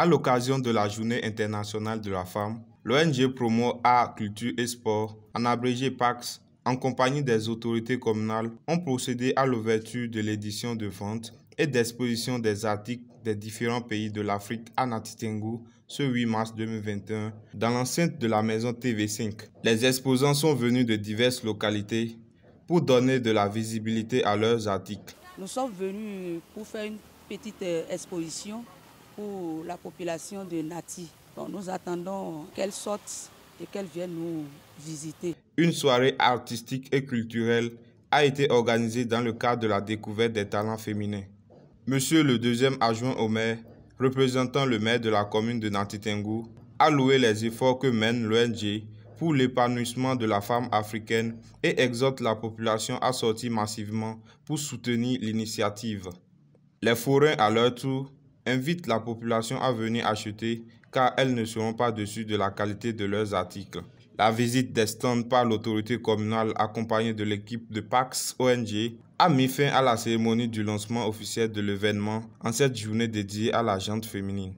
À l'occasion de la Journée internationale de la femme, l'ONG Promo Art, Culture et Sport, en abrégé PAX, en compagnie des autorités communales, ont procédé à l'ouverture de l'édition de vente et d'exposition des articles des différents pays de l'Afrique à Natitengu ce 8 mars 2021 dans l'enceinte de la maison TV5. Les exposants sont venus de diverses localités pour donner de la visibilité à leurs articles. Nous sommes venus pour faire une petite euh, exposition pour la population de Nati. Bon, nous attendons qu'elle sorte et qu'elle vienne nous visiter. Une soirée artistique et culturelle a été organisée dans le cadre de la découverte des talents féminins. Monsieur le deuxième adjoint au maire, représentant le maire de la commune de Tengu, a loué les efforts que mène l'ONG pour l'épanouissement de la femme africaine et exhorte la population à sortir massivement pour soutenir l'initiative. Les forains, à leur tour, invite la population à venir acheter car elles ne seront pas dessus de la qualité de leurs articles. La visite des stands par l'autorité communale accompagnée de l'équipe de PAX ONG a mis fin à la cérémonie du lancement officiel de l'événement en cette journée dédiée à la gente féminine.